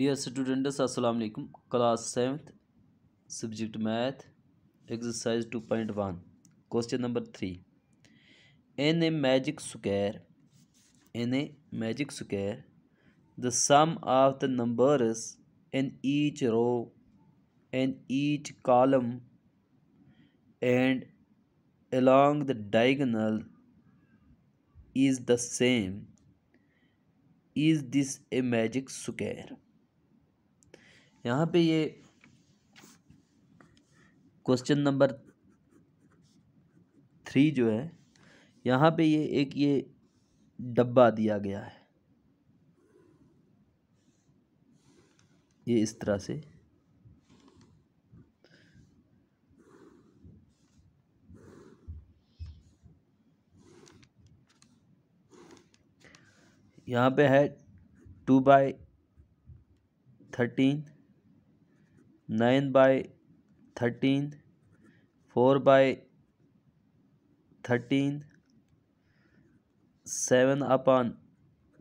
Dear students, Assalamu alaikum. Class 7th, subject math, exercise 2.1. Question number 3. In a magic square, in a magic square, the sum of the numbers in each row, in each column, and along the diagonal is the same. Is this a magic square? यहाँ पे ये question number three जो है यहाँ पे ये एक ये डब्बा दिया गया है ये इस तरह से यहाँ पे है two by thirteen nine by thirteen four by thirteen seven upon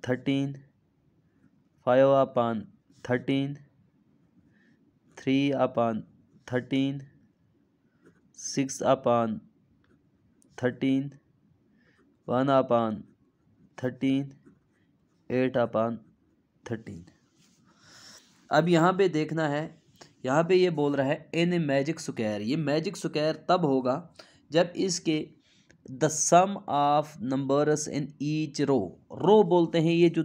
thirteen five upon thirteen three upon thirteen six upon thirteen one upon thirteen eight upon thirteen अब यहाँ पे देखना है यहाँ पे ये बोल रहा है इन ए मैजिक स्क्वायर ये मैजिक स्क्वायर तब होगा जब इसके the sum of numbers in each row row बोलते हैं ये जो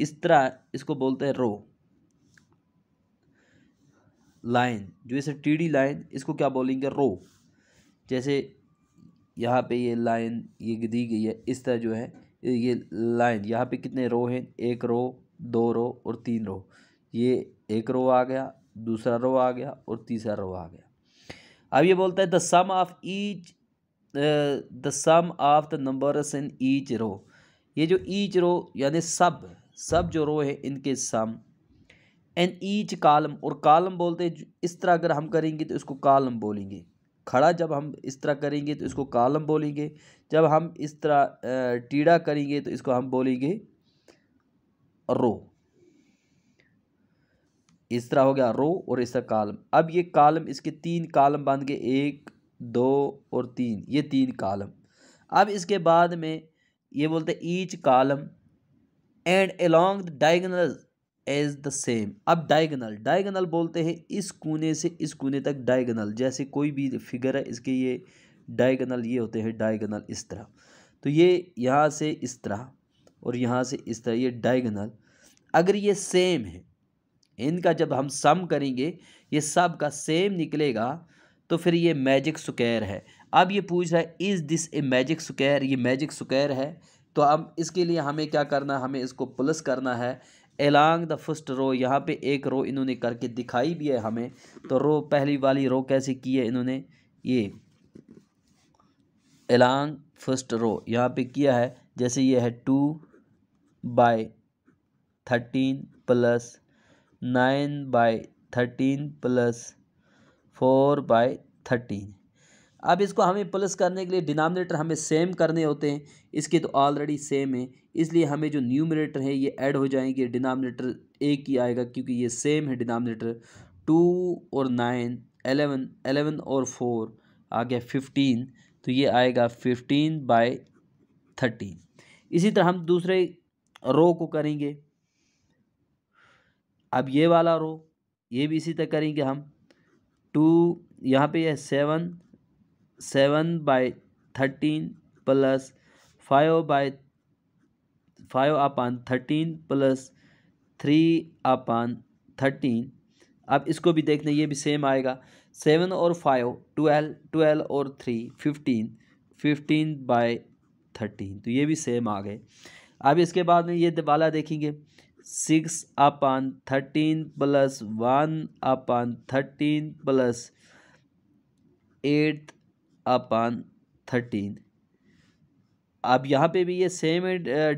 इस तरह इसको बोलते हैं रो लाइन जो इसे टीडी लाइन इसको क्या बोलेंगे रो जैसे यहाँ पे ये लाइन ये दी गई है इस तरह जो है ये लाइन यहाँ पे कितने रो हैं एक रो दो रो और तीन रो ये एक रो आ गया दूसरा रो आ गया और तीसरा रो आ गया अब ये बोलता है the sum of each the sum of the numbers in each row ये जो ईच रो यानी सब सब जो रो है इनके सम एन ईच कॉलम और कालम बोलते हैं इस तरह अगर हम करेंगे तो इसको कालम बोलेंगे खड़ा जब हम इस तरह करेंगे तो इसको कालम बोलेंगे जब हम इस तरह टीड़ा करेंगे तो इसको हम बोलेंगे रो इस तरह हो गया रो और इस तरह कालम अब ये कालम इसके तीन कालम बांध गए एक दो और तीन ये तीन कालम अब इसके बाद में ये बोलते हैं each column and along the diagonal as the same अब डायगनल डायगनल बोलते हैं इस कोने से इस कोने तक डायगनल जैसे कोई भी फिगर है इसके ये डायगनल ये होते हैं डायगनल इस तरह तो ये यहाँ से इस तरह और यहाँ से इस तरह ये डायगनल अगर ये सेम है इनका जब हम सम करेंगे ये सब का सेम निकलेगा तो फिर ये मैजिक स्क्वायर है अब ये पूछ रहा है is this a magic square ये मैजिक स्क्वायर है तो अब इसके लिए हमें क्या करना है हमें इसको प्लस करना है एलॉन्ग द फर्स्ट रो यहाँ पे एक रो इन्होंने करके दिखाई भी है हमें तो रो पहली वाली रो कैसे की है इन्होंने ये एलॉन्ग फर्स्ट रो यहाँ पे किया है जैसे ये है two by thirteen plus nine by thirteen plus four by thirteen अब इसको हमें प्लस करने के लिए डिनोमिनेटर हमें सेम करने होते हैं इसके तो ऑलरेडी सेम है इसलिए हमें जो न्यूमिनेटर है ये ऐड हो जाएंगे डिनोमिनेटर एक ही आएगा क्योंकि ये सेम है डिनोमिनेटर टू और नाइन एलेवन एलेवन और फोर आ गया फिफ्टीन तो ये आएगा फिफ्टीन बाय थर्टीन इसी तरह हम दूसरे रो को करेंगे अब ये वाला रो ये भी इसी तरह करेंगे हम टू यहाँ पे ये seven seven by thirteen plus five by five upon thirteen plus three upon thirteen अब इसको भी देखने ये भी सेम आएगा सेवन और फाइव ट्वेल्व ट्वेल्व और three fifteen fifteen by thirteen तो ये भी सेम आ गए अब इसके बाद में ये वाला देखेंगे six upon thirteen plus one upon thirteen plus eight upon thirteen अब यहाँ पे भी ये सेम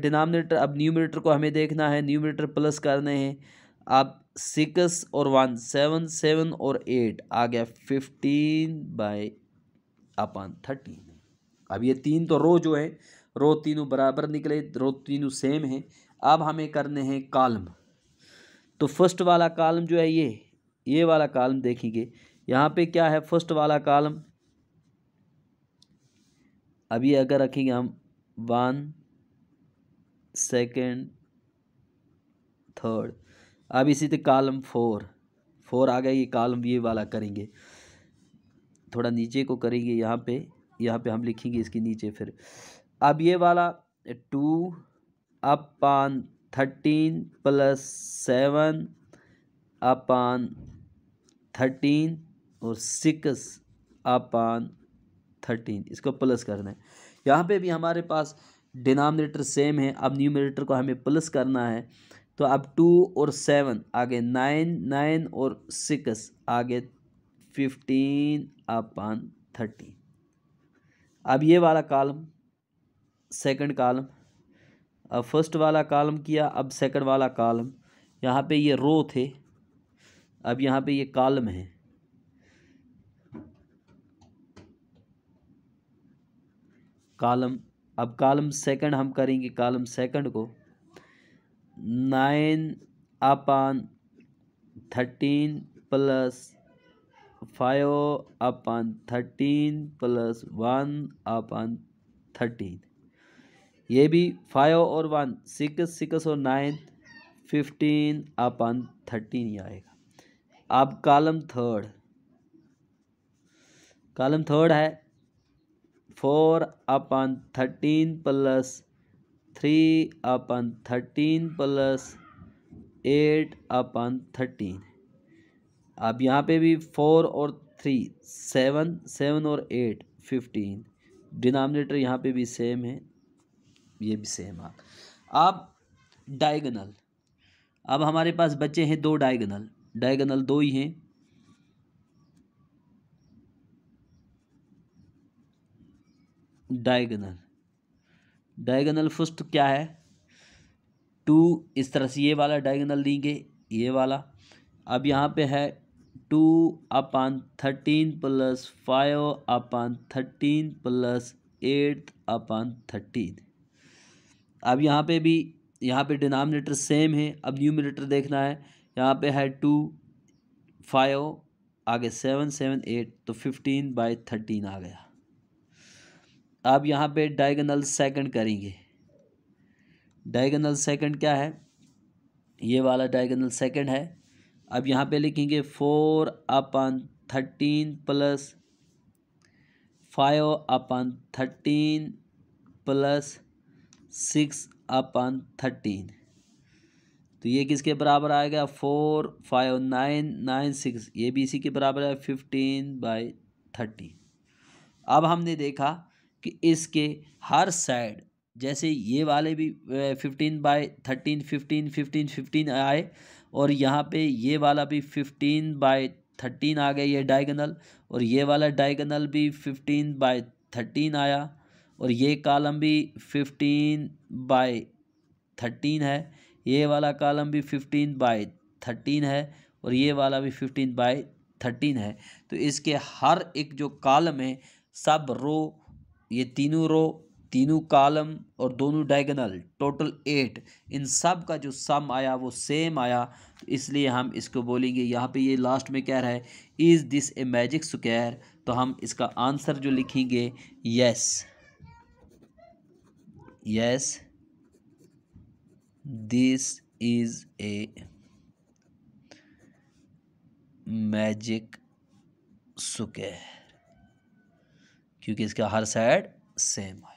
डिनामिनेटर अब न्यूमिनेटर को हमें देखना है न्यूमिनेटर प्लस करने हैं अब सिक्स और वन सेवन सेवन और एट आ गया फिफ्टीन बाई अपान थर्टीन अब ये तीन तो रो जो है रो तीनों बराबर निकले रो तीनों सेम है अब हमें करने हैं कालम तो फर्स्ट वाला कालम जो है ये ये वाला कालम देखेंगे यहाँ पे क्या है फर्स्ट वाला कालम अभी अगर रखेंगे हम वन सेकेंड थर्ड अब इसी तरह कालम फोर फोर आ गया ये कालम ये वाला करेंगे थोड़ा नीचे को करेंगे यहाँ पे यहाँ पे हम लिखेंगे इसके नीचे फिर अब ये वाला two upon thirteen plus seven upon thirteen और सिक्स अपान थर्टीन इसको प्लस करना है यहाँ पे भी हमारे पास डिनिनेटर सेम है अब न्यूमिनेटर को हमें प्लस करना है तो अब टू और सेवन आगे नाइन नाइन और सिक्स आगे फिफ्टीन अपान थर्टीन अब ये वाला कॉलम सेकंड कॉलम अब फर्स्ट वाला कॉलम किया अब सेकंड वाला कॉलम यहाँ पे ये रो थे अब यहाँ पे ये कॉलम है कॉलम अब कॉलम सेकंड हम करेंगे कॉलम सेकंड को nine upon thirteen plus five upon thirteen plus one upon thirteen ये भी फाइव और वन सिक्स सिक्स और नाइन फिफ्टीन अपन थर्टीन ही आएगा अब कॉलम थर्ड कॉलम थर्ड है four upon thirteen plus three upon thirteen plus eight upon thirteen अब यहाँ पे भी फोर और थ्री सेवन सेवन और एट फिफ्टीन डिनोमिनेटर यहाँ पे भी सेम है ये भी सेम आप अब डायगनल अब हमारे पास बचे हैं दो डायगनल डायगनल दो ही हैं डायगनल डायगनल फर्स्ट क्या है टू इस तरह से ये वाला डायगनल देंगे ये वाला अब यहाँ पे है two upon thirteen plus five upon thirteen plus eight upon thirteen अब यहाँ पे भी यहाँ पे डिनामिनेटर सेम है अब न्यूमिनेटर देखना है यहाँ पे है टू फाइव आगे सेवन सेवन एट तो फिफ्टीन बाई थर्टीन आ गया अब यहाँ पे डायगनल सेकंड करेंगे डायगनल सेकंड क्या है ये वाला डायगनल सेकंड है अब यहाँ पे लिखेंगे four upon thirteen plus five upon thirteen plus six upon thirteen तो ये किसके बराबर आएगा four five nine nine six ये भी इसी के बराबर है फिफ्टीन बाई थर्टीन अब हमने देखा कि इसके हर साइड जैसे ये वाले भी fifteen by thirteen fifteen fifteen fifteen आए और यहाँ पे ये वाला भी फिफ्टीन बाई थर्टीन आ गया ये डायगनल और ये वाला डायगनल भी फिफ्टीन बाई थर्टीन आया और ये कॉलम भी फिफ्टीन बाय थर्टीन है ये वाला कॉलम भी फिफ्टीन बाय थर्टीन है और ये वाला भी फिफ्टीन बाय थर्टीन है तो इसके हर एक जो कॉलम है सब रो ये तीनों रो तीनों कॉलम और दोनों डायगनल टोटल एट इन सब का जो सम आया वो सेम आया तो इसलिए हम इसको बोलेंगे यहाँ पे ये लास्ट में कह रहा है is this a magic square तो हम इसका आंसर जो लिखेंगे yes yes this is a magic square क्योंकि इसका हर साइड सेम